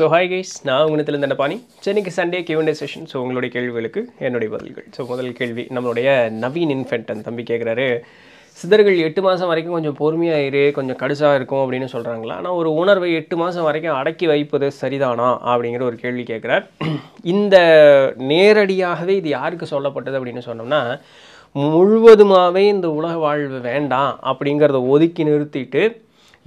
so hi guys நான் உங்கத்திலிருந்து பாணி சென்னைக்கு சண்டே கியூண்டே செஷன் ஸோ உங்களுடைய கேள்விகளுக்கு என்னுடைய பதில்கள் ஸோ முதல் கேள்வி நம்மளுடைய நவீன் இன்ஃபென்ட் தம்பி கேட்குறாரு சிதர்கள் எட்டு மாதம் வரைக்கும் கொஞ்சம் பொறுமையாக இரு கொஞ்சம் கடுசாக இருக்கும் அப்படின்னு சொல்கிறாங்களா ஆனால் ஒரு உணர்வை எட்டு மாதம் வரைக்கும் அடக்கி வைப்பது சரிதானா அப்படிங்கிற ஒரு கேள்வி கேட்குறார் இந்த நேரடியாகவே இது யாருக்கு சொல்லப்பட்டது அப்படின்னு சொன்னோம்னா முழுவதுமாகவே இந்த உலக வாழ்வு வேண்டாம் அப்படிங்கிறத ஒதுக்கி நிறுத்திட்டு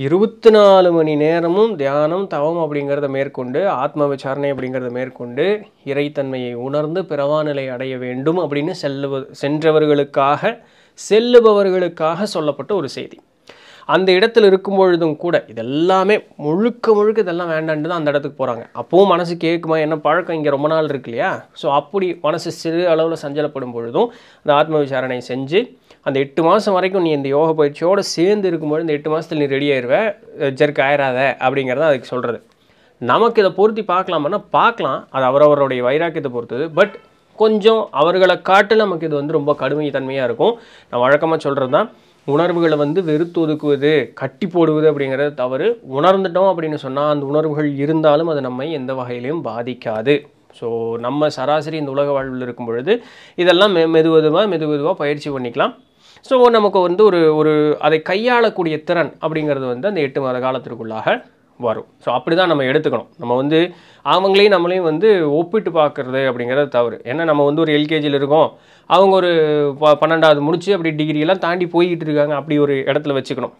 இருபத்தி நாலு மணி நேரமும் தியானம் தவம் அப்படிங்கிறத மேற்கொண்டு ஆத்ம விசாரணை அப்படிங்கிறத மேற்கொண்டு இறைத்தன்மையை உணர்ந்து பிறவானிலை அடைய வேண்டும் அப்படின்னு செல்லுவ சென்றவர்களுக்காக செல்லுபவர்களுக்காக சொல்லப்பட்ட ஒரு செய்தி அந்த இடத்துல இருக்கும் பொழுதும் கூட இதெல்லாமே முழுக்க முழுக்க இதெல்லாம் வேண்டாண்டு தான் அந்த இடத்துக்கு போகிறாங்க அப்போவும் மனசு கேட்குமா என்ன பழக்கம் இங்கே ரொம்ப நாள் இருக்கு இல்லையா ஸோ அப்படி மனசு சிறு அளவில் சஞ்சலப்படும் பொழுதும் அந்த ஆத்ம விசாரணை செஞ்சு அந்த எட்டு மாதம் வரைக்கும் நீ இந்த யோக பயிற்சியோடு சேர்ந்து இருக்கும்போது இந்த எட்டு மாதத்தில் நீ ரெடி ஆயிடுவேன் ஜெர்க் ஆயிராத அப்படிங்கிறத அதுக்கு சொல்கிறது நமக்கு இதை பொருத்தி பார்க்கலாமன்னா பார்க்கலாம் அது அவரவருடைய வைராக்கியத்தை பொறுத்தது பட் கொஞ்சம் அவர்களை காட்டு நமக்கு இது வந்து ரொம்ப கடுமை தன்மையாக இருக்கும் நான் வழக்கமாக சொல்கிறது தான் உணர்வுகளை வந்து வெறுத்து ஒதுக்குவது கட்டி போடுவது அப்படிங்கிறத தவறு உணர்ந்துட்டோம் அப்படின்னு சொன்னால் அந்த உணர்வுகள் இருந்தாலும் அது நம்மை எந்த வகையிலையும் பாதிக்காது ஸோ நம்ம சராசரி இந்த உலக வாழ்வில் இருக்கும் பொழுது இதெல்லாம் மெ மெதுவதுவாக மெதுவதுவாக பயிற்சி பண்ணிக்கலாம் ஸோ நமக்கு வந்து ஒரு ஒரு அதை கையாளக்கூடிய திறன் அப்படிங்கிறது வந்து அந்த எட்டு மாத காலத்திற்குள்ளாக வரும் ஸோ அப்படி தான் நம்ம எடுத்துக்கணும் நம்ம வந்து அவங்களையும் நம்மளையும் வந்து ஒப்பிட்டு பார்க்குறது அப்படிங்கிறது தவறு ஏன்னா நம்ம வந்து ஒரு எல்கேஜியில் இருக்கோம் அவங்க ஒரு பன்னெண்டாவது முடிச்சு அப்படி டிகிரியெல்லாம் தாண்டி போய்கிட்டு இருக்காங்க அப்படி ஒரு இடத்துல வச்சுக்கணும்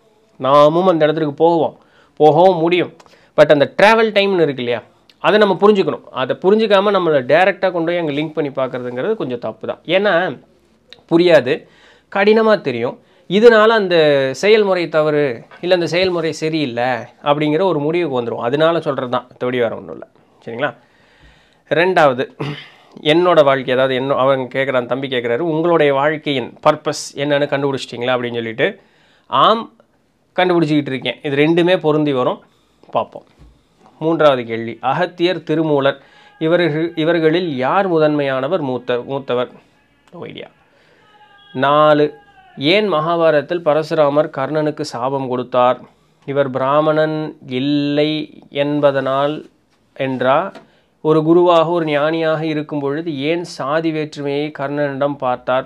நாமும் அந்த இடத்துக்கு போவோம் போகவும் முடியும் பட் அந்த ட்ராவல் டைம்னு இருக்கு இல்லையா அதை நம்ம புரிஞ்சுக்கணும் அதை புரிஞ்சிக்காமல் நம்மளை டேரெக்டாக கொண்டு போய் அங்கே லிங்க் பண்ணி பார்க்குறதுங்கிறது கொஞ்சம் தப்பு தான் ஏன்னா புரியாது கடினமாக தெரியும் இதனால் அந்த செயல்முறை தவறு இல்லை அந்த செயல்முறை சரியில்லை அப்படிங்கிற ஒரு முடிவுக்கு வந்துடும் அதனால சொல்கிறது தான் தொடி வேறு ஒன்றும் இல்லை சரிங்களா ரெண்டாவது என்னோடய வாழ்க்கை அதாவது என்ன அவங்க கேட்குறான் தம்பி கேட்குறாரு உங்களுடைய வாழ்க்கையின் பர்பஸ் என்னென்னு கண்டுபிடிச்சிட்டிங்களா அப்படின்னு சொல்லிட்டு ஆம் கண்டுபிடிச்சிக்கிட்டு இருக்கேன் இது ரெண்டுமே பொருந்தி வரும் பார்ப்போம் மூன்றாவது கேள்வி அகத்தியர் திருமூலர் இவர்கள் இவர்களில் யார் முதன்மையானவர் மூத்த மூத்தவர் ஐடியா நாலு ஏன் மகாபாரதத்தில் பரசுராமர் கர்ணனுக்கு சாபம் கொடுத்தார் இவர் பிராமணன் இல்லை என்பதனால் என்றா ஒரு குருவாக ஒரு ஞானியாக இருக்கும் பொழுது ஏன் சாதி வேற்றுமையை கர்ணனிடம் பார்த்தார்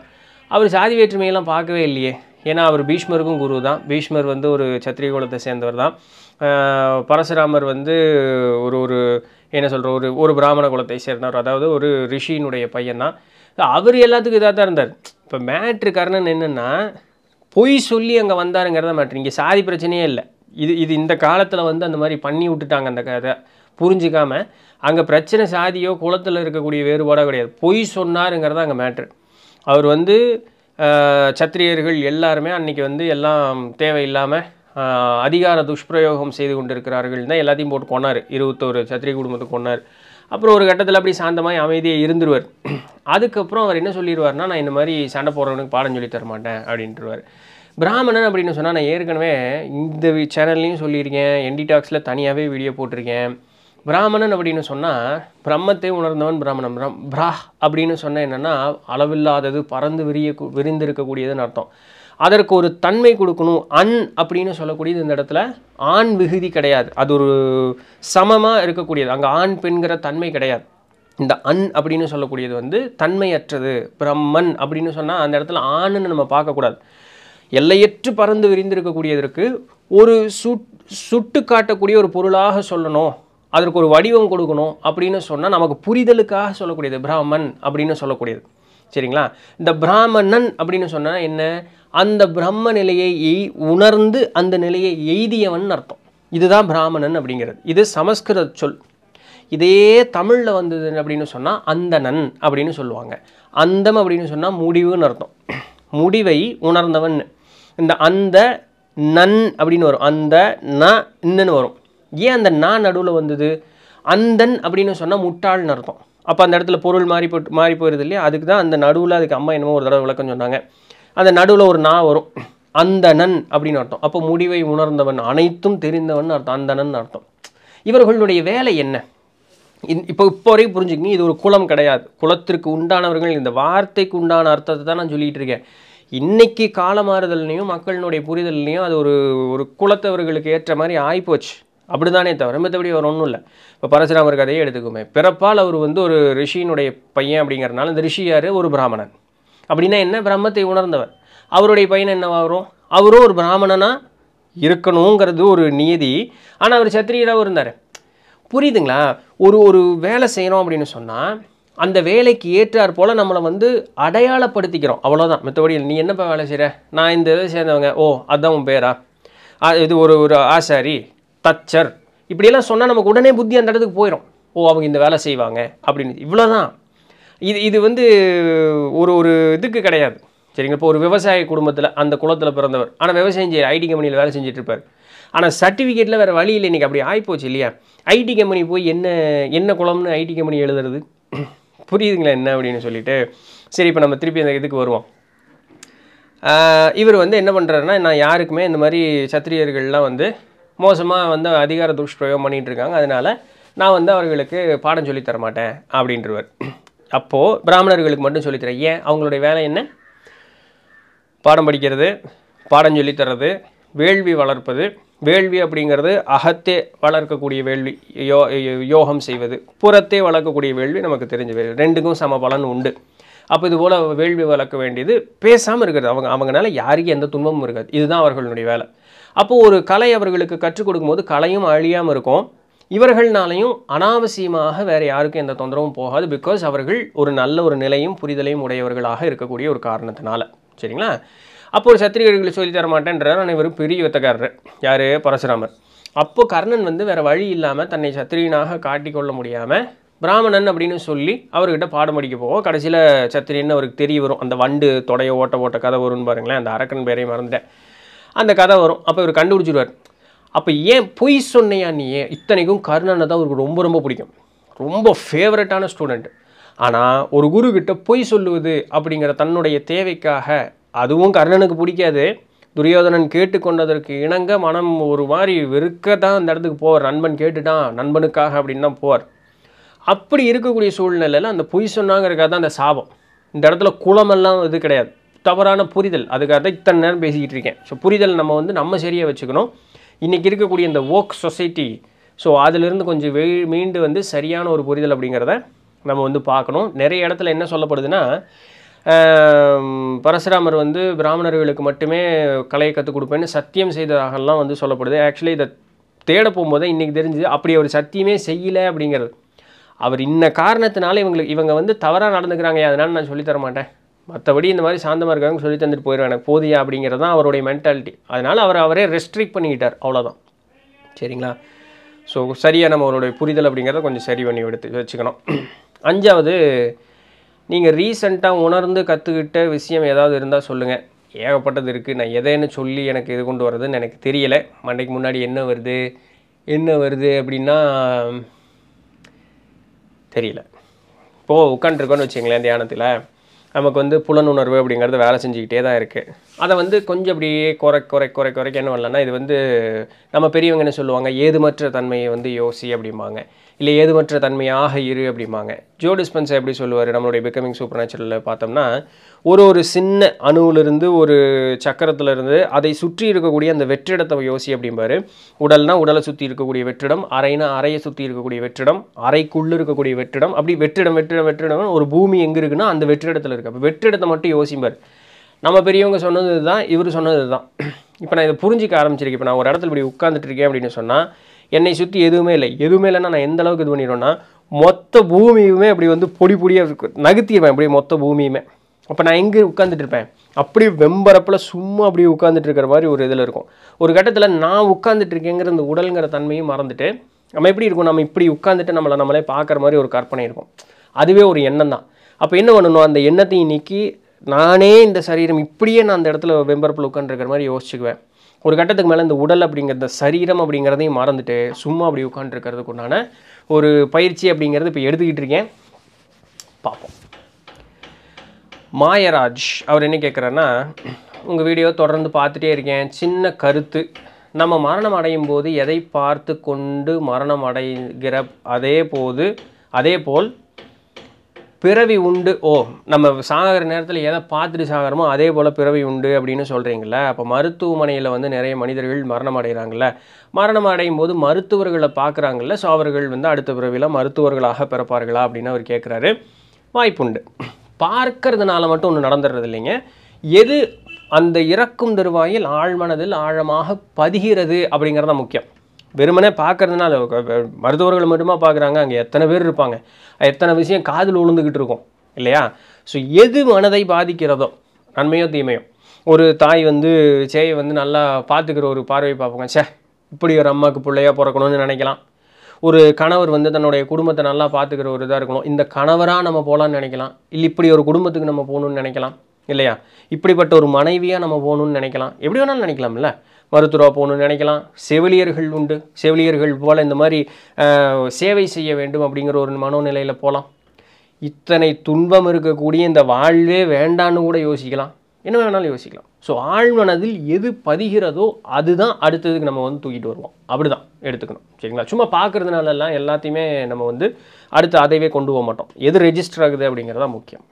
அவர் சாதி வேற்றுமையெல்லாம் பார்க்கவே இல்லையே ஏன்னா அவர் பீஷ்மருக்கும் குரு தான் பீஷ்மர் வந்து ஒரு சத்திரிய குலத்தை சேர்ந்தவர் தான் பரசுராமர் வந்து ஒரு ஒரு என்ன சொல்கிற ஒரு ஒரு பிராமண குலத்தை சேர்ந்தவர் அதாவது ஒரு ரிஷியினுடைய பையன் தான் அவர் எல்லாத்துக்கும் இதாக தான் இருந்தார் இப்போ மேட்ரு காரணம் என்னென்னா பொய் சொல்லி அங்கே வந்தாருங்கிறத மேட்ரு இங்கே சாதி பிரச்சனையே இல்லை இது இது இந்த காலத்தில் வந்து அந்த மாதிரி பண்ணி விட்டுட்டாங்க அந்த கதை புரிஞ்சிக்காமல் அங்கே பிரச்சனை சாதியோ குளத்தில் இருக்கக்கூடிய வேறுபாடோ கிடையாது பொய் சொன்னாருங்கிறத அங்கே மேட்ரு அவர் வந்து சத்திரியர்கள் எல்லாருமே அன்றைக்கி வந்து எல்லாம் தேவையில்லாமல் அதிகார துஷ்பிரயோகம் செய்து கொண்டிருக்கிறார்கள் தான் எல்லாத்தையும் போட்டு கொண்டார் இருபத்தோரு சத்திரிய குடும்பத்தை கொண்டார் அப்புறம் ஒரு கட்டத்தில் அப்படி சாந்தமாக அமைதியாக இருந்துருவார் அதுக்கப்புறம் அவர் என்ன சொல்லிடுவார்னா நான் இந்த மாதிரி சண்டை போடுறவனுக்கு பாடம் சொல்லி தர மாட்டேன் அப்படின்ட்டுருவார் பிராமணன் அப்படின்னு சொன்னால் நான் ஏற்கனவே இந்த சேனல்லையும் சொல்லியிருக்கேன் என்டி டாக்ஸில் தனியாகவே வீடியோ போட்டிருக்கேன் பிராமணன் அப்படின்னு சொன்னால் பிரம்மத்தை உணர்ந்தவன் பிராமணன் பிரம் பிரா அப்படின்னு சொன்னால் என்னென்னா அளவில்லாதது பறந்து விரிய விரிந்திருக்கக்கூடியதுன்னு அர்த்தம் அதற்கு ஒரு தன்மை கொடுக்கணும் அன் அப்படின்னு சொல்லக்கூடியது இந்த இடத்துல ஆண் விகுதி கிடையாது அது ஒரு சமமாக இருக்கக்கூடியது அங்கே ஆண் பெண்கிற தன்மை கிடையாது இந்த அன் அப்படின்னு சொல்லக்கூடியது வந்து தன்மையற்றது பிரம்மன் அப்படின்னு சொன்னால் அந்த இடத்துல ஆணுன்னு நம்ம பார்க்கக்கூடாது எல்லையற்று பறந்து விரிந்திருக்கக்கூடியதற்கு ஒரு சுட் சுட்டு காட்டக்கூடிய ஒரு பொருளாக சொல்லணும் அதற்கு ஒரு வடிவம் கொடுக்கணும் அப்படின்னு சொன்னால் நமக்கு புரிதலுக்காக சொல்லக்கூடியது பிரம்மன் அப்படின்னு சொல்லக்கூடியது சரிங்களா இந்த பிராமணன் அப்படின்னு சொன்னால் என்ன அந்த பிரம்ம நிலையை எய் உணர்ந்து அந்த நிலையை எய்தியவன் அர்த்தம் இதுதான் பிராமணன் அப்படிங்கிறது இது சமஸ்கிருத சொல் இதே தமிழில் வந்தது அப்படின்னு சொன்னால் நன் அப்படின்னு சொல்லுவாங்க அந்தம் அப்படின்னு சொன்னால் முடிவுன்னு அர்த்தம் முடிவை உணர்ந்தவன் இந்த அந்த நன் அப்படின்னு வரும் அந்த ந இன்னன்னு வரும் ஏன் அந்த ந நடுவில் வந்தது அந்தன் அப்படின்னு சொன்னால் முட்டாள்னு அர்த்தம் அப்போ அந்த இடத்துல பொருள் மாறி போட்டு மாறி போயிருது இல்லையா அதுக்கு தான் அந்த நடுவில் அதுக்கு அம்மா என்னமோ ஒரு தடவை விளக்கம் சொன்னாங்க அந்த நடுவில் ஒரு நான் வரும் அந்தணன் அப்படின்னு அர்த்தம் அப்போ முடிவை உணர்ந்தவன் அனைத்தும் தெரிந்தவன் அர்த்தம் அந்தணன் அர்த்தம் இவர்களுடைய வேலை என்ன இப்போ இப்போ வரைக்கும் புரிஞ்சுக்கிங்க இது ஒரு குலம் கிடையாது குலத்திற்கு உண்டானவர்கள் இந்த வார்த்தைக்கு உண்டான அர்த்தத்தை தான் நான் சொல்லிகிட்டு இருக்கேன் இன்றைக்கி காலமாறுதல்லையும் மக்களினுடைய புரிதல்லையும் அது ஒரு ஒரு குலத்தவர்களுக்கு ஏற்ற மாதிரி ஆகிப்போச்சு அப்படி தானே தவிர மற்றபடி அவர் ஒன்றும் இல்லை இப்போ பரசுராமர் கதையை எடுத்துக்குமே பிறப்பால் அவர் வந்து ஒரு ரிஷியினுடைய பையன் அப்படிங்கிறனால இந்த ரிஷி யார் ஒரு பிராமணன் அப்படின்னா என்ன பிரம்மத்தை உணர்ந்தவர் அவருடைய பையன் என்ன வரும் அவரும் ஒரு பிராமணனாக இருக்கணுங்கிறது ஒரு நியதி ஆனால் அவர் சத்திரியராகவும் இருந்தார் புரியுதுங்களா ஒரு ஒரு வேலை செய்கிறோம் அப்படின்னு சொன்னால் அந்த வேலைக்கு ஏற்றார் போல் நம்மளை வந்து அடையாளப்படுத்திக்கிறோம் அவ்வளோதான் மற்றபடி நீ என்னப்பா வேலை செய்கிற நான் இந்த இதை சேர்ந்தவங்க ஓ அதுதான் உன் பேரா இது ஒரு ஒரு ஆசாரி தச்சர் இப்படியெல்லாம் சொன்னால் நமக்கு உடனே புத்தி அந்த இடத்துக்கு போயிடும் ஓ அவங்க இந்த வேலை செய்வாங்க அப்படின்னு இவ்வளோதான் இது இது வந்து ஒரு ஒரு இதுக்கு கிடையாது சரிங்க இப்போ ஒரு விவசாய குடும்பத்தில் அந்த குளத்தில் பிறந்தவர் ஆனால் விவசாயம் செய்ய ஐடி கம்பெனியில் வேலை செஞ்சிட்ருப்பார் ஆனால் சர்டிஃபிகேட்டில் வேறு வழி இல்லை இன்றைக்கி அப்படி ஆகிப்போச்சு இல்லையா ஐடி கம்பெனி போய் என்ன என்ன குளம்னு ஐடி கம்பெனி எழுதுறது புரியுதுங்களா என்ன அப்படின்னு சொல்லிட்டு சரி இப்போ நம்ம திருப்பி அந்த இதுக்கு வருவோம் இவர் வந்து என்ன பண்ணுறாருன்னா நான் யாருக்குமே இந்த மாதிரி சத்திரியர்கள்லாம் வந்து மோசமாக வந்து அதிகார துஷ்பிரயோகம் பண்ணிகிட்டு இருக்காங்க அதனால் நான் வந்து அவர்களுக்கு பாடம் சொல்லித்தர மாட்டேன் அப்படின்றவர் அப்போது பிராமணர்களுக்கு மட்டும் சொல்லித்தரேன் ஏன் அவங்களுடைய வேலை என்ன பாடம் படிக்கிறது பாடம் சொல்லித்தரது வேள்வி வளர்ப்பது வேள்வி அப்படிங்கிறது அகத்தே வளர்க்கக்கூடிய வேள்வி யோ யோகம் செய்வது புறத்தே வளர்க்கக்கூடிய வேள்வி நமக்கு தெரிஞ்ச வேள்வி ரெண்டுக்கும் சம பலன் உண்டு அப்போ இது போல் வேள்வி வளர்க்க வேண்டியது பேசாமல் இருக்கிறது அவங்க அவங்கனால யாருக்கும் எந்த துன்பமும் இருக்காது இதுதான் அவர்களுடைய வேலை அப்போது ஒரு கலை அவர்களுக்கு கற்றுக் கொடுக்கும்போது கலையும் அழியாமல் இருக்கும் இவர்கள்னாலையும் அனாவசியமாக வேறு யாருக்கும் எந்த தொந்தரவும் போகாது பிகாஸ் அவர்கள் ஒரு நல்ல ஒரு நிலையும் புரிதலையும் உடையவர்களாக இருக்கக்கூடிய ஒரு காரணத்தினால சரிங்களா அப்போ ஒரு சத்திரிகர்களை சொல்லி தர மாட்டேன்றார் அனைவரும் பெரிய யுத்தக்காரர் யார் பரசுராமர் அப்போ கர்ணன் வந்து வேறு வழி இல்லாமல் தன்னை சத்திரியனாக காட்டிக்கொள்ள முடியாமல் பிராமணன் அப்படின்னு சொல்லி அவர்கிட்ட பாடம் படிக்க போவோம் கடைசியில் சத்திரியன்னு அவருக்கு தெரிய வரும் அந்த வண்டு தொடைய ஓட்ட ஓட்ட கதை வரும்னு பாருங்களேன் அந்த அரக்கன் பேரையும் மறந்துட்டேன் அந்த கதை வரும் அப்போ இவர் கண்டுபிடிச்சிடுவார் அப்போ ஏன் பொய் சொன்னையா நீ ஏன் இத்தனைக்கும் கருணனை தான் அவருக்கு ரொம்ப ரொம்ப பிடிக்கும் ரொம்ப ஃபேவரட்டான ஸ்டூடெண்ட் ஆனால் ஒரு குருக்கிட்ட பொய் சொல்லுவது அப்படிங்கிற தன்னுடைய தேவைக்காக அதுவும் கர்ணனுக்கு பிடிக்காது துரியோதனன் கேட்டுக்கொண்டதற்கு இணங்க மனம் ஒரு மாதிரி வெறுக்க தான் அந்த இடத்துக்கு போவார் நண்பன் கேட்டுட்டான் நண்பனுக்காக அப்படின்னு தான் போவார் அப்படி இருக்கக்கூடிய சூழ்நிலையில் அந்த பொய் சொன்னாங்கிறக்காக தான் அந்த சாபம் இந்த இடத்துல குளமெல்லாம் இது கிடையாது தவறான புரிதல் அதுக்காக தான் இத்தனை நேரம் பேசிக்கிட்டு இருக்கேன் ஸோ புரிதல் நம்ம வந்து நம்ம சரியாக வச்சுக்கணும் இன்றைக்கி இருக்கக்கூடிய இந்த ஒர்க் சொசைட்டி ஸோ அதிலிருந்து கொஞ்சம் வெ மீண்டு வந்து சரியான ஒரு புரிதல் அப்படிங்கிறத நம்ம வந்து பார்க்கணும் நிறைய இடத்துல என்ன சொல்லப்படுதுன்னா பரசுராமர் வந்து பிராமணர்களுக்கு மட்டுமே கலையை கற்றுக் கொடுப்பேன்னு சத்தியம் செய்ததாகலாம் வந்து சொல்லப்படுது ஆக்சுவலி இதை தேட போகும்போது இன்றைக்கி தெரிஞ்சுது அப்படி அவர் சத்தியமே செய்யலை அப்படிங்கிறது அவர் இன்ன காரணத்தினால இவங்களுக்கு இவங்க வந்து தவறாக நடந்துக்கிறாங்க அதனால் நான் சொல்லித்தர மாட்டேன் மற்றபடி இந்த மாதிரி சாந்தமாக இருக்காங்க சொல்லி தந்துட்டு போயிடுவேன் எனக்கு போதியா அப்படிங்கிறது தான் அவருடைய மென்டாலிட்டி அதனால் அவர் அவரே ரெஸ்ட்ரிக்ட் பண்ணிக்கிட்டார் அவ்வளோதான் சரிங்களா ஸோ சரியாக நம்ம அவருடைய புரிதல் அப்படிங்கிறத கொஞ்சம் சரி பண்ணி எடுத்து வச்சுக்கணும் அஞ்சாவது நீங்கள் ரீசெண்டாக உணர்ந்து கற்றுக்கிட்ட விஷயம் ஏதாவது இருந்தால் சொல்லுங்கள் ஏகப்பட்டது இருக்குது நான் எதைன்னு சொல்லி எனக்கு இது கொண்டு வர்றதுன்னு எனக்கு தெரியலை மண்டைக்கு முன்னாடி என்ன வருது என்ன வருது அப்படின்னா தெரியல இப்போது உட்காந்துருக்கோன்னு வச்சுங்களேன் தியானத்தில் நமக்கு வந்து புலனுணர்வு அப்படிங்கிறது வேலை செஞ்சுக்கிட்டே தான் இருக்குது அதை வந்து கொஞ்சம் அப்படியே குறை குறை குறை குறைக்க என்ன பண்ணலன்னா இது வந்து நம்ம பெரியவங்க என்ன சொல்லுவாங்க ஏதுமற்ற தன்மையை வந்து யோசி அப்படிம்பாங்க இல்லை ஏதுமற்ற தன்மையாக இரு அப்படிம்பாங்க ஜோ டிஸ்பென்ஸை எப்படி சொல்லுவார் நம்மளுடைய பிகமிங் சூப்பர் நேச்சுரலில் பார்த்தோம்னா ஒரு ஒரு சின்ன அணுவிலிருந்து ஒரு சக்கரத்திலிருந்து அதை சுற்றி இருக்கக்கூடிய அந்த வெற்றிடத்தை யோசி அப்படிம்பாரு உடல்னா உடலை சுற்றி இருக்கக்கூடிய வெற்றிடம் அறைனா அறையை சுற்றி இருக்கக்கூடிய வெற்றிடம் அறைக்குள்ளே இருக்கக்கூடிய வெற்றிடம் அப்படி வெற்றிடம் வெற்றிடம் வெற்றிடம் ஒரு பூமி எங்கே இருக்குன்னா அந்த வெற்றிடத்தில் இருக்குது அப்போ வெற்றிடத்தை மட்டும் யோசிப்பார் நம்ம பெரியவங்க சொன்னது தான் இவர் சொன்னது தான் இப்போ நான் இதை புரிஞ்சிக்க ஆரம்பிச்சிருக்கேன் இப்போ நான் ஒரு இடத்துல இப்படி உட்காந்துட்டு இருக்கேன் அப்படின்னு சொன்னால் என்னை சுற்றி எதுவுமே இல்லை எதுவுமே இல்லைன்னா நான் எந்த அளவுக்கு இது பண்ணிடுவேன்னா மொத்த பூமியுமே அப்படி வந்து பொடி பொடியாக இருக்கும் நகர்த்திடுவேன் அப்படியே மொத்த பூமியுமே அப்போ நான் எங்கே உட்காந்துட்டு இருப்பேன் அப்படி வெம்பரப்பில் சும்மா அப்படி உட்காந்துட்டு இருக்கிற மாதிரி ஒரு இதில் இருக்கும் ஒரு கட்டத்தில் நான் உட்காந்துட்டு இருக்கேங்கிற இந்த உடலுங்கிற தன்மையும் மறந்துட்டு நம்ம எப்படி இருக்கும் நம்ம இப்படி உட்காந்துட்டு நம்மளை நம்மளே பார்க்குற மாதிரி ஒரு கற்பனை இருக்கும் அதுவே ஒரு எண்ணம் தான் அப்போ என்ன பண்ணணும் அந்த எண்ணத்தையும் இன்றைக்கி நானே இந்த சரீரம் இப்படியே நான் அந்த இடத்துல வெம்பரப்பில் உட்காந்துருக்கிற மாதிரி யோசிச்சுக்குவேன் ஒரு கட்டத்துக்கு மேலே இந்த உடல் அப்படிங்கிற சரீரம் அப்படிங்கிறதையும் மறந்துட்டு சும்மா அப்படி உட்காந்துருக்கிறதுக்கு உண்டான ஒரு பயிற்சி அப்படிங்கிறது இப்போ எடுத்துக்கிட்டு இருக்கேன் பார்ப்போம் மாயராஜ் அவர் என்ன கேட்குறன்னா உங்கள் வீடியோ தொடர்ந்து பார்த்துட்டே இருக்கேன் சின்ன கருத்து நம்ம மரணம் அடையும் போது எதை பார்த்து கொண்டு மரணம் அடைகிற அதே போது அதே போல் பிறவி உண்டு ஓ நம்ம சாகிற நேரத்தில் எதை பார்த்துட்டு சாகிறோமோ அதே போல் பிறவி உண்டு அப்படின்னு சொல்கிறீங்கள அப்போ மருத்துவமனையில் வந்து நிறைய மனிதர்கள் மரணம் அடைகிறாங்கள மரணம் அடையும் போது மருத்துவர்களை பார்க்குறாங்கல்ல ஸோ அவர்கள் வந்து அடுத்த பிறவியில் மருத்துவர்களாக பிறப்பார்களா அப்படின்னு அவர் கேட்குறாரு வாய்ப்புண்டு பார்க்கறதுனால மட்டும் ஒன்று நடந்துடுறது இல்லைங்க எது அந்த இறக்கும் தருவாயில் ஆழ்மனதில் ஆழமாக பதிகிறது அப்படிங்கிறது தான் முக்கியம் வெறுமனே பார்க்குறதுனால மருத்துவர்கள் மட்டுமா பார்க்குறாங்க அங்கே எத்தனை பேர் இருப்பாங்க எத்தனை விஷயம் காதில் விழுந்துக்கிட்டு இருக்கும் இல்லையா ஸோ எது மனதை பாதிக்கிறதோ நன்மையோ தீமையோ ஒரு தாய் வந்து சேயை வந்து நல்லா பார்த்துக்கிற ஒரு பார்வை பார்ப்போங்க சே இப்படி ஒரு அம்மாவுக்கு பிள்ளையாக பிறக்கணும்னு நினைக்கலாம் ஒரு கணவர் வந்து தன்னுடைய குடும்பத்தை நல்லா பார்த்துக்கிற ஒரு இதாக இருக்கணும் இந்த கணவராக நம்ம போகலான்னு நினைக்கலாம் இல்லை இப்படி ஒரு குடும்பத்துக்கு நம்ம போகணுன்னு நினைக்கலாம் இல்லையா இப்படிப்பட்ட ஒரு மனைவியாக நம்ம போகணுன்னு நினைக்கலாம் எப்படி வேணாலும் நினைக்கலாம்ல மருத்துவராக போகணும்னு நினைக்கலாம் செவிலியர்கள் உண்டு செவிலியர்கள் போல் இந்த மாதிரி சேவை செய்ய வேண்டும் அப்படிங்கிற ஒரு மனோநிலையில் போகலாம் இத்தனை துன்பம் இருக்கக்கூடிய இந்த வாழ்வே வேண்டான்னு கூட யோசிக்கலாம் என்ன வேணாலும் யோசிக்கலாம் ஸோ ஆழ்மனதில் எது பதிகிறதோ அதுதான் அடுத்ததுக்கு நம்ம வந்து தூக்கிட்டு வருவோம் அப்படி தான் எடுத்துக்கணும் சரிங்களா சும்மா பார்க்குறதுனாலலாம் எல்லாத்தையுமே நம்ம வந்து அடுத்து அதைவே கொண்டு போக மாட்டோம் எது ரெஜிஸ்டர் ஆகுது அப்படிங்கிறது தான் முக்கியம்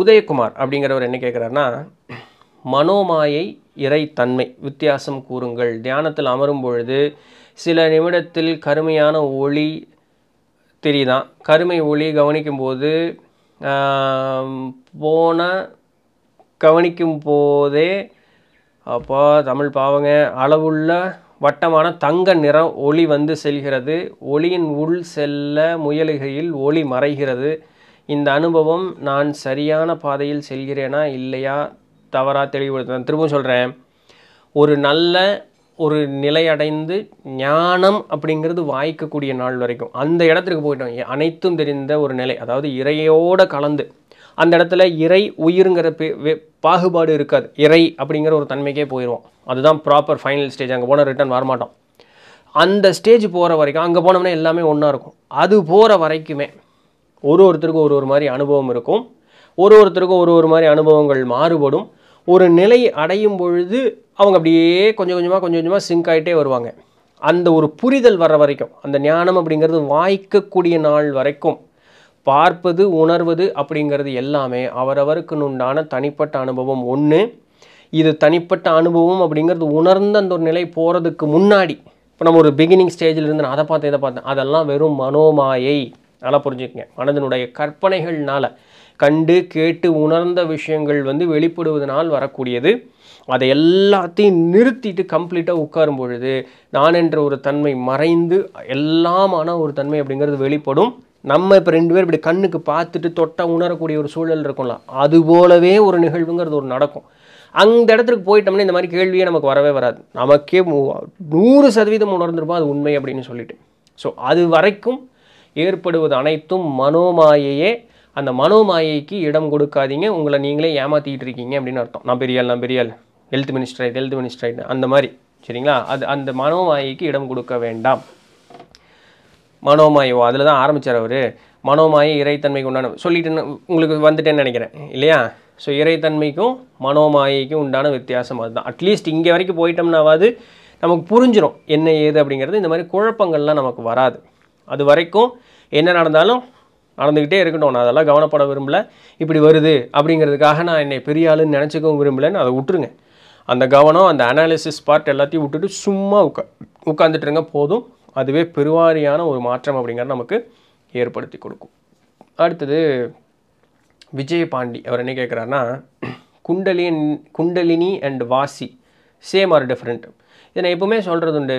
உதயகுமார் அப்படிங்கிறவர் என்ன கேட்குறாருன்னா மனோமாயை இறைத்தன்மை வித்தியாசம் கூறுங்கள் தியானத்தில் அமரும் பொழுது சில நிமிடத்தில் கருமையான ஒளி தெரியுதான் கருமை ஒளி கவனிக்கும்போது போன கவனிக்கும் போதே அப்பா தமிழ் பாவங்க அளவுள்ள வட்டமான தங்க நிறம் ஒளி வந்து செல்கிறது ஒளியின் உள் செல்ல முயலுகையில் ஒளி மறைகிறது இந்த அனுபவம் நான் சரியான பாதையில் செல்கிறேனா இல்லையா தவறாக தெளிவுபடுத்தினேன் திரும்பவும் சொல்கிறேன் ஒரு நல்ல ஒரு நிலையடைந்து ஞானம் அப்படிங்கிறது வாய்க்கக்கூடிய நாள் வரைக்கும் அந்த இடத்துக்கு போயிட்டோம் அனைத்தும் தெரிந்த ஒரு நிலை அதாவது இறையோடு கலந்து அந்த இடத்துல இறை உயிருங்கிற பாகுபாடு இருக்காது இறை அப்படிங்கிற ஒரு தன்மைக்கே போயிடுவோம் அதுதான் ப்ராப்பர் ஃபைனல் ஸ்டேஜ் அங்கே போனால் ரிட்டர்ன் வரமாட்டோம் அந்த ஸ்டேஜ் போகிற வரைக்கும் அங்கே போனோம்னா எல்லாமே ஒன்றா இருக்கும் அது போகிற வரைக்குமே ஒரு ஒருத்தருக்கும் ஒரு ஒரு மாதிரி அனுபவம் இருக்கும் ஒரு ஒருத்தருக்கும் ஒரு ஒரு மாதிரி அனுபவங்கள் மாறுபடும் ஒரு நிலை அடையும் பொழுது அவங்க அப்படியே கொஞ்சம் கொஞ்சமாக கொஞ்சம் கொஞ்சமாக சிங்க் ஆகிட்டே வருவாங்க அந்த ஒரு புரிதல் வர வரைக்கும் அந்த ஞானம் அப்படிங்கிறது வாய்க்கக்கூடிய நாள் வரைக்கும் பார்ப்பது உணர்வது அப்படிங்கிறது எல்லாமே அவரவருக்கு உண்டான தனிப்பட்ட அனுபவம் ஒன்று இது தனிப்பட்ட அனுபவம் அப்படிங்கிறது உணர்ந்த அந்த ஒரு நிலை போகிறதுக்கு முன்னாடி இப்போ நம்ம ஒரு பிகினிங் ஸ்டேஜில் இருந்து நான் அதை பார்த்தேன் இதை பார்த்தேன் அதெல்லாம் வெறும் மனோமாயை நல்லா புரிஞ்சுக்கங்க மனதனுடைய கற்பனைகள்னால் கண்டு கேட்டு உணர்ந்த விஷயங்கள் வந்து வெளிப்படுவதனால் வரக்கூடியது அதை எல்லாத்தையும் நிறுத்திட்டு கம்ப்ளீட்டாக உட்காரும் பொழுது நான் என்ற ஒரு தன்மை மறைந்து எல்லாமான ஒரு தன்மை அப்படிங்கிறது வெளிப்படும் நம்ம இப்போ ரெண்டு பேர் இப்படி கண்ணுக்கு பார்த்துட்டு தொட்டால் உணரக்கூடிய ஒரு சூழல் இருக்கும்ல அது போலவே ஒரு நிகழ்வுங்கிறது ஒரு நடக்கும் அந்த இடத்துக்கு போயிட்டோம்னா இந்த மாதிரி கேள்வியே நமக்கு வரவே வராது நமக்கே நூறு சதவீதம் உணர்ந்துருப்போம் அது உண்மை அப்படின்னு சொல்லிட்டு ஸோ அது வரைக்கும் ஏற்படுவது அனைத்தும் மனோமாயையே அந்த மனோமாயைக்கு இடம் கொடுக்காதீங்க உங்களை நீங்களே ஏமாற்றிக்கிட்டு இருக்கீங்க அப்படின்னு அர்த்தம் நான் பெரியால் நான் பெரியால் ஹெல்த் மினிஸ்டர் ஆகிட்டு ஹெல்த் மினிஸ்டர் ஆகிட்டு அந்த மாதிரி சரிங்களா அது அந்த மனோமாயைக்கு இடம் கொடுக்க வேண்டாம் மனோமாயோ அதில் தான் ஆரம்பித்தார் அவர் மனோமாய இறைத்தன்மைக்கு உண்டான சொல்லிட்டு உங்களுக்கு வந்துட்டேன்னு நினைக்கிறேன் இல்லையா ஸோ இறைத்தன்மைக்கும் மனோமாயைக்கும் உண்டான வித்தியாசம் அதுதான் அட்லீஸ்ட் இங்கே வரைக்கும் போயிட்டோம்னாவது நமக்கு புரிஞ்சிடும் என்ன ஏது அப்படிங்கிறது இந்த மாதிரி குழப்பங்கள்லாம் நமக்கு வராது அது வரைக்கும் என்ன நடந்தாலும் நடந்துக்கிட்டே இருக்கட்டும் நான் அதெல்லாம் கவனப்பட விரும்பலை இப்படி வருது அப்படிங்கிறதுக்காக நான் என்னை பெரிய ஆளுன்னு நினச்சிக்கவும் விரும்பலைன்னு அதை விட்டுருங்க அந்த கவனம் அந்த அனாலிசிஸ் பார்ட் எல்லாத்தையும் விட்டுட்டு சும்மா உட்கா உட்காந்துட்டுருங்க போதும் அதுவே பெருவாரியான ஒரு மாற்றம் அப்படிங்கிறத நமக்கு ஏற்படுத்தி கொடுக்கும் அடுத்தது பாண்டி அவர் என்ன கேட்குறாருன்னா குண்டலின் kundalini and vasi same or different இதை நான் எப்பவுமே சொல்கிறது உண்டு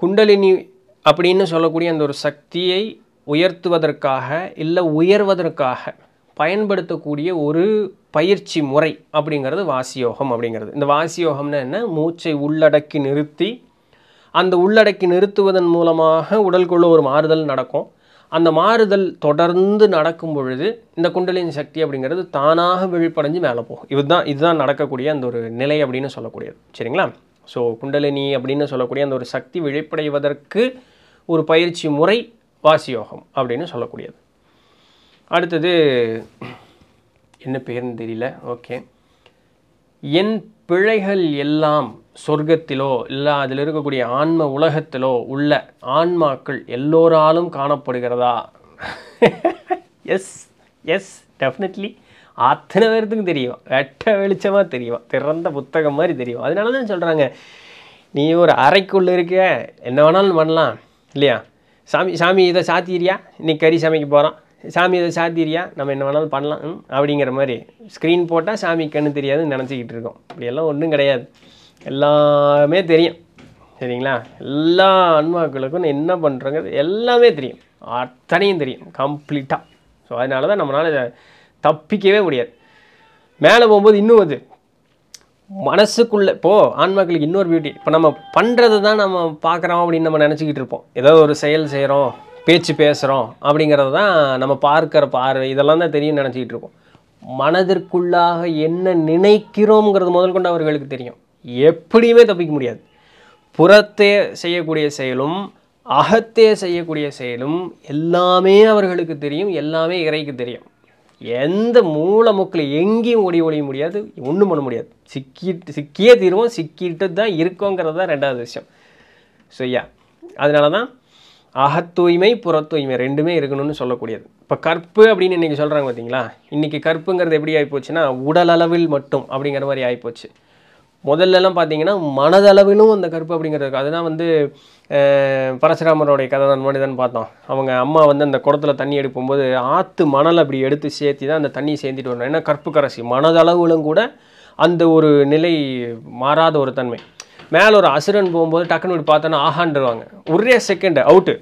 குண்டலினி அப்படின்னு சொல்லக்கூடிய அந்த ஒரு சக்தியை உயர்த்துவதற்காக இல்லை உயர்வதற்காக பயன்படுத்தக்கூடிய ஒரு பயிற்சி முறை அப்படிங்கிறது வாசியோகம் அப்படிங்கிறது இந்த வாசியோகம்னா என்ன மூச்சை உள்ளடக்கி நிறுத்தி அந்த உள்ளடக்கி நிறுத்துவதன் மூலமாக உடலுக்குள்ள ஒரு மாறுதல் நடக்கும் அந்த மாறுதல் தொடர்ந்து நடக்கும் பொழுது இந்த குண்டலின் சக்தி அப்படிங்கிறது தானாக விழிப்படைஞ்சு மேலே போகும் இதுதான் இதுதான் நடக்கக்கூடிய அந்த ஒரு நிலை அப்படின்னு சொல்லக்கூடியது சரிங்களா ஸோ குண்டலினி அப்படின்னு சொல்லக்கூடிய அந்த ஒரு சக்தி விழிப்படைவதற்கு ஒரு பயிற்சி முறை வாசியோகம் அப்படின்னு சொல்லக்கூடியது அடுத்தது என்ன பேர்னு தெரியல ஓகே என் பிழைகள் எல்லாம் சொர்க்கத்திலோ இல்லை அதில் இருக்கக்கூடிய ஆன்ம உலகத்திலோ உள்ள ஆன்மாக்கள் எல்லோராலும் காணப்படுகிறதா எஸ் எஸ் டெஃபினெட்லி அத்தனை பேர்த்துக்கும் தெரியும் வெட்ட வெளிச்சமாக தெரியும் திறந்த புத்தகம் மாதிரி தெரியும் அதனால தான் சொல்கிறாங்க நீ ஒரு அறைக்குள்ளே இருக்க என்ன வேணாலும் பண்ணலாம் இல்லையா சாமி சாமி இதை சாத்திரியா இன்றைக்கி கறி சமைக்க போகிறோம் சாமி இதை சாத்திரியா நம்ம என்ன வேணாலும் பண்ணலாம் அப்படிங்கிற மாதிரி ஸ்க்ரீன் போட்டால் சாமி கண்ணு தெரியாதுன்னு நினச்சிக்கிட்டு இருக்கோம் இப்படியெல்லாம் ஒன்றும் கிடையாது எல்லாமே தெரியும் சரிங்களா எல்லா அன்மாக்களுக்கும் என்ன பண்ணுறோங்கிறது எல்லாமே தெரியும் அத்தனையும் தெரியும் கம்ப்ளீட்டாக ஸோ அதனால தான் நம்மளால் தப்பிக்கவே முடியாது மேலே போகும்போது இன்னும் அது மனசுக்குள்ளே இப்போது ஆன்மாக்களுக்கு இன்னொரு பியூட்டி இப்போ நம்ம பண்ணுறது தான் நம்ம பார்க்குறோம் அப்படின்னு நம்ம நினச்சிக்கிட்டு இருப்போம் ஏதோ ஒரு செயல் செய்கிறோம் பேச்சு பேசுகிறோம் அப்படிங்கிறது தான் நம்ம பார்க்குற பார்வை இதெல்லாம் தான் தெரியும் நினச்சிக்கிட்டு இருப்போம் மனதிற்குள்ளாக என்ன நினைக்கிறோங்கிறது முதல் கொண்டு அவர்களுக்கு தெரியும் எப்படியுமே தப்பிக்க முடியாது புறத்தே செய்யக்கூடிய செயலும் அகத்தே செய்யக்கூடிய செயலும் எல்லாமே அவர்களுக்கு தெரியும் எல்லாமே இறைக்கு தெரியும் எந்த மூக்கில் எங்கேயும் ஒடி ஒழிய முடியாது ஒன்றும் பண்ண முடியாது சிக்கிட்டு சிக்கியே தீர்வோம் சிக்கிட்டு தான் இருக்கோங்கிறது தான் ரெண்டாவது விஷயம் ஸோ யா அதனால தான் அகத்தூய்மை புறத்தூய்மை ரெண்டுமே இருக்கணும்னு சொல்லக்கூடியது இப்போ கற்பு அப்படின்னு இன்றைக்கி சொல்கிறாங்க பார்த்தீங்களா இன்றைக்கி கற்புங்கிறது எப்படி ஆகிப்போச்சுன்னா உடலளவில் மட்டும் அப்படிங்கிற மாதிரி ஆகிப்போச்சு முதல்லலாம் பார்த்தீங்கன்னா மனதளவிலும் அந்த கருப்பு அப்படிங்கிறது அதுதான் வந்து பரசுராமருடைய கதை தான் மனிதன் பார்த்தோம் அவங்க அம்மா வந்து அந்த குடத்தில் தண்ணி எடுக்கும்போது ஆற்று மணல் அப்படி எடுத்து சேர்த்து தான் அந்த தண்ணியை சேர்ந்துட்டு வரணும் ஏன்னா கற்பு கரசி மனதளவிலும் கூட அந்த ஒரு நிலை மாறாத ஒரு தன்மை மேலே ஒரு அசுரன் போகும்போது டக்குன்னு இப்படி பார்த்தோன்னா ஆஹான்டுருவாங்க ஒரே செகண்டு அவுட்டு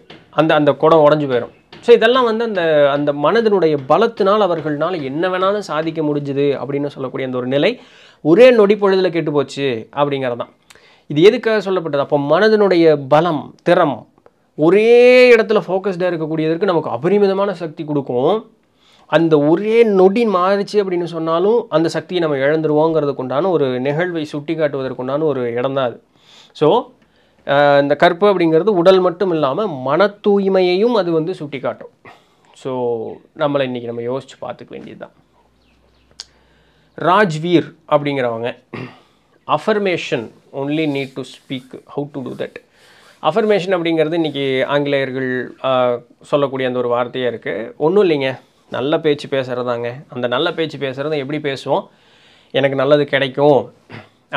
அந்த அந்த குடம் உடஞ்சி போயிடும் ஸோ இதெல்லாம் வந்து அந்த அந்த மனதினுடைய பலத்தினால் அவர்களால் என்ன வேணாலும் சாதிக்க முடிஞ்சுது அப்படின்னு சொல்லக்கூடிய அந்த ஒரு நிலை ஒரே நொடி பொழுதில் கெட்டு போச்சு அப்படிங்கிறது தான் இது எதுக்காக சொல்லப்பட்டது அப்போ மனதினுடைய பலம் திறம் ஒரே இடத்துல ஃபோக்கஸ்டாக இருக்கக்கூடியதற்கு நமக்கு அபரிமிதமான சக்தி கொடுக்கும் அந்த ஒரே நொடி மாறிச்சு அப்படின்னு சொன்னாலும் அந்த சக்தியை நம்ம இழந்துருவோங்கிறதுக்குண்டான ஒரு நிகழ்வை சுட்டி காட்டுவதற்குண்டான ஒரு இடம் தான் அது ஸோ இந்த கற்பு அப்படிங்கிறது உடல் மட்டும் இல்லாமல் மன தூய்மையையும் அது வந்து சுட்டி காட்டும் ஸோ நம்மளை இன்றைக்கி நம்ம யோசித்து பார்த்துக்க வேண்டியது தான் ராஜ்வீர் அப்படிங்கிறவங்க affirmation only need to speak how to do that affirmation அப்படிங்கிறது இன்றைக்கி ஆங்கிலேயர்கள் சொல்லக்கூடிய அந்த ஒரு வார்த்தையாக இருக்குது ஒன்றும் இல்லைங்க நல்ல பேச்சு பேசுகிறதாங்க அந்த நல்ல பேச்சு பேசுகிறத எப்படி பேசுவோம் எனக்கு நல்லது கிடைக்கும்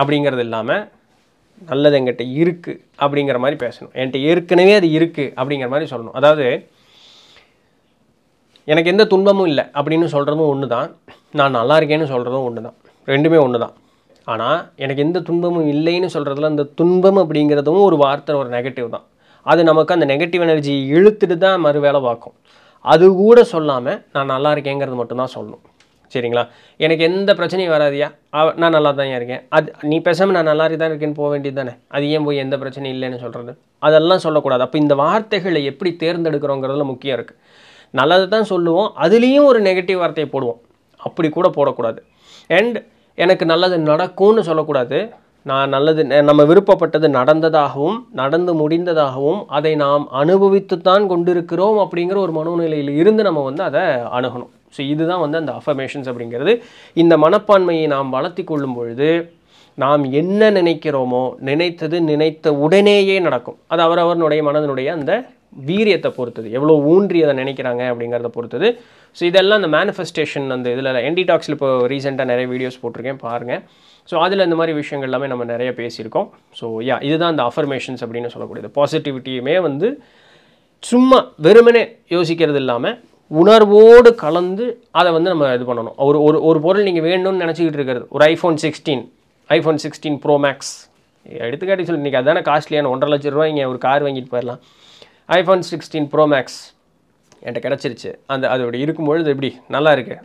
அப்படிங்கிறது இல்லாமல் நல்லது எங்கிட்ட இருக்குது அப்படிங்கிற மாதிரி பேசணும் என்கிட்ட ஏற்கனவே அது இருக்குது அப்படிங்கிற மாதிரி சொல்லணும் அதாவது எனக்கு எந்த துன்பமும் இல்லை அப்படின்னு சொல்கிறதும் ஒன்று தான் நான் நல்லா இருக்கேன்னு சொல்கிறதும் ஒன்று தான் ரெண்டுமே ஒன்று தான் ஆனால் எனக்கு எந்த துன்பமும் இல்லைன்னு சொல்கிறதுல அந்த துன்பம் அப்படிங்கிறதும் ஒரு வார்த்தை ஒரு நெகட்டிவ் தான் அது நமக்கு அந்த நெகட்டிவ் எனர்ஜி இழுத்துட்டு தான் மறு வேலை பார்க்கும் அது கூட சொல்லாமல் நான் நல்லா இருக்கேங்கிறது மட்டும்தான் சொல்லணும் சரிங்களா எனக்கு எந்த பிரச்சனையும் வராதியா நான் நல்லா தான் இருக்கேன் அது நீ பேசாமல் நான் நல்லா தான் இருக்கேன்னு போக வேண்டியது தானே அது ஏன் போய் எந்த பிரச்சனையும் இல்லைன்னு சொல்கிறது அதெல்லாம் சொல்லக்கூடாது அப்போ இந்த வார்த்தைகளை எப்படி தேர்ந்தெடுக்கிறோங்கிறதுல முக்கியம் இருக்குது நல்லதை தான் சொல்லுவோம் அதுலேயும் ஒரு நெகட்டிவ் வார்த்தையை போடுவோம் அப்படி கூட போடக்கூடாது அண்ட் எனக்கு நல்லது நடக்கும்னு சொல்லக்கூடாது நான் நல்லது நம்ம விருப்பப்பட்டது நடந்ததாகவும் நடந்து முடிந்ததாகவும் அதை நாம் அனுபவித்து தான் கொண்டிருக்கிறோம் அப்படிங்கிற ஒரு மனோநிலையில் இருந்து நம்ம வந்து அதை அணுகணும் ஸோ இதுதான் வந்து அந்த அஃபர்மேஷன்ஸ் அப்படிங்கிறது இந்த மனப்பான்மையை நாம் வளர்த்தி கொள்ளும் பொழுது நாம் என்ன நினைக்கிறோமோ நினைத்தது நினைத்த உடனேயே நடக்கும் அது அவரவனுடைய மனதனுடைய அந்த வீரியத்தை பொறுத்தது எவ்வளோ ஊன்றி அதை நினைக்கிறாங்க அப்படிங்கிறத பொறுத்தது ஸோ இதெல்லாம் அந்த மேனிஃபெஸ்டேஷன் அந்த இதில் என்டிடாக்ஸில் இப்போ ரீசெண்டாக நிறைய வீடியோஸ் போட்டிருக்கேன் பாருங்கள் ஸோ அதில் இந்த மாதிரி விஷயங்கள் எல்லாமே நம்ம நிறைய பேசியிருக்கோம் ஸோ யா இதுதான் அந்த அஃபர்மேஷன்ஸ் அப்படின்னு சொல்லக்கூடியது பாசிட்டிவிட்டியுமே வந்து சும்மா வெறுமனே யோசிக்கிறது இல்லாமல் உணர்வோடு கலந்து அதை வந்து நம்ம இது பண்ணணும் ஒரு ஒரு ஒரு பொருள் நீங்கள் வேணும்னு நினச்சிக்கிட்டு இருக்கிறது ஒரு iPhone sixteen iPhone sixteen pro max எடுத்துக்காட்டி சொல்லி இன்றைக்கி அதான காஸ்ட்லியான ஒன்றரை லட்ச ரூபா இங்கே ஒரு கார் வாங்கிட்டு போயிடலாம் ஐஃபோன் சிக்ஸ்டீன் ப்ரோ மேக்ஸ் என்கிட்ட கிடச்சிருச்சு அந்த அதோட இருக்கும்பொழுது எப்படி நல்லா இருக்குது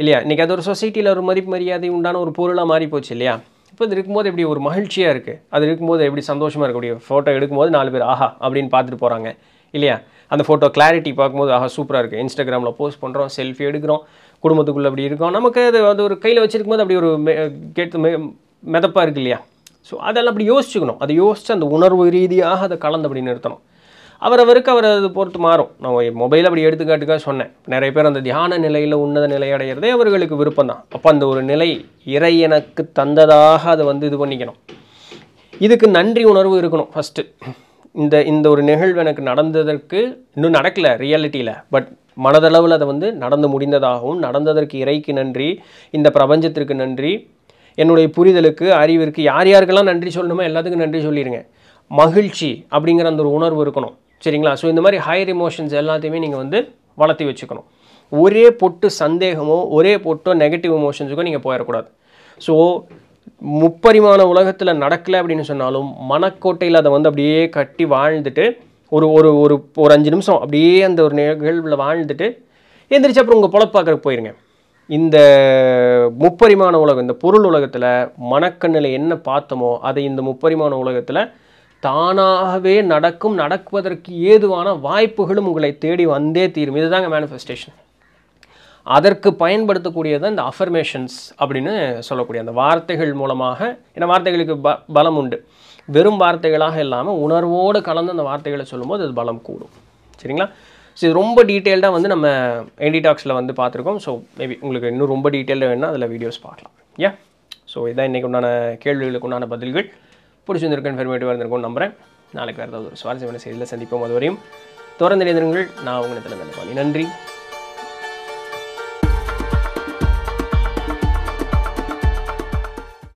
இல்லையா இன்றைக்கி அது ஒரு சொசைட்டியில் ஒரு மதிப்பு மரியாதை உண்டான ஒரு பொருளாக மாறி போச்சு இல்லையா இப்போ இது இருக்கும்போது எப்படி ஒரு மகிழ்ச்சியாக இருக்குது அது இருக்கும்போது எப்படி சந்தோஷமாக இருக்கக்கூடிய ஃபோட்டோ எடுக்கும்போது நாலு பேர் ஆஹா அப்படின்னு பார்த்துட்டு போகிறாங்க இல்லையா அந்த ஃபோட்டோ கிளாரிட்டி பார்க்கும்போது ஆஹா சூப்பராக இருக்குது இன்ஸ்டாகிராமில் போஸ்ட் பண்ணுறோம் செல்ஃபி எடுக்கிறோம் குடும்பத்துக்குள்ளே அப்படி இருக்கோம் நமக்கு அது அது ஒரு கையில் வச்சுருக்கும்போது அப்படி ஒரு கேட்டு மெ இருக்குது இல்லையா ஸோ அதெல்லாம் அப்படி யோசிச்சுக்கணும் அதை யோசித்து அந்த உணர்வு ரீதியாக அதை கலந்து அப்படி நிறுத்தணும் அவரவருக்கு அவர் அது பொறுத்து மாறும் நான் மொபைல் அப்படி எடுத்துக்காட்டுக்காக சொன்னேன் நிறைய பேர் அந்த தியான நிலையில் உன்னத நிலை அடைகிறதே அவர்களுக்கு விருப்பம் தான் அப்போ அந்த ஒரு நிலை இறை எனக்கு தந்ததாக அதை வந்து இது பண்ணிக்கணும் இதுக்கு நன்றி உணர்வு இருக்கணும் ஃபஸ்ட்டு இந்த இந்த ஒரு நிகழ்வு எனக்கு நடந்ததற்கு இன்னும் நடக்கலை ரியாலிட்டியில் பட் மனதளவில் அதை வந்து நடந்து முடிந்ததாகவும் நடந்ததற்கு இறைக்கு நன்றி இந்த பிரபஞ்சத்திற்கு நன்றி என்னுடைய புரிதலுக்கு அறிவிற்கு யார் யாருக்கெல்லாம் நன்றி சொல்லணுமோ எல்லாத்துக்கும் நன்றி சொல்லிடுங்க மகிழ்ச்சி அப்படிங்கிற அந்த ஒரு உணர்வு இருக்கணும் சரிங்களா ஸோ இந்த மாதிரி ஹையர் இமோஷன்ஸ் எல்லாத்தையுமே நீங்கள் வந்து வளர்த்தி வச்சுக்கணும் ஒரே பொட்டு சந்தேகமோ ஒரே பொட்டோ நெகட்டிவ் இமோஷன்ஸுக்கோ நீங்கள் போயிடக்கூடாது ஸோ முப்பரிமாண உலகத்தில் நடக்கலை அப்படின்னு சொன்னாலும் மனக்கோட்டையில் அதை வந்து அப்படியே கட்டி வாழ்ந்துட்டு ஒரு ஒரு ஒரு ஒரு அஞ்சு நிமிஷம் அப்படியே அந்த ஒரு நிகழ்வில் வாழ்ந்துட்டு எந்திரிச்சு அப்புறம் உங்கள் பொழப்பாக்கிறதுக்கு போயிருங்க இந்த முப்பரிமாண உலகம் இந்த பொருள் உலகத்தில் மனக்கண்ணில் என்ன பார்த்தோமோ அதை இந்த முப்பரிமாண உலகத்தில் தானாகவே நடக்கும் நடக்குவதற்கு ஏதுவான வாய்ப்புகளும் உங்களை தேடி வந்தே தீரும் இதுதாங்க மேனிஃபெஸ்டேஷன் அதற்கு பயன்படுத்தக்கூடியது இந்த அஃபர்மேஷன்ஸ் அப்படின்னு சொல்லக்கூடிய அந்த வார்த்தைகள் மூலமாக ஏன்னா வார்த்தைகளுக்கு ப பலம் உண்டு வெறும் வார்த்தைகளாக இல்லாமல் உணர்வோடு கலந்து அந்த வார்த்தைகளை சொல்லும்போது அது பலம் கூடும் சரிங்களா ஸோ இது ரொம்ப டீட்டெயில்டாக வந்து நம்ம என்டிடாக்ஸில் வந்து பார்த்துருக்கோம் ஸோ மேபி உங்களுக்கு இன்னும் ரொம்ப டீட்டெயில்டாக வேணும்னா அதில் வீடியோஸ் பார்க்கலாம் ஏன் ஸோ இதான் இன்றைக்கு உண்டான கேள்விகளுக்கு உண்டான பதில்கள் பிடிச்சி பிடிச்சிருந்திருக்கும் இன்ஃபர்மேட்டிவாக இருந்திருக்கும் நம்புகிறேன் நாளைக்கு வேறு ஏதாவது ஒரு சுவாரஸ்யமான செய்தியில் சந்திப்போம் அதுவரையும் தொடர்ந்து எழுந்திருங்கள் நான் உங்களிடத்தில் நன்றி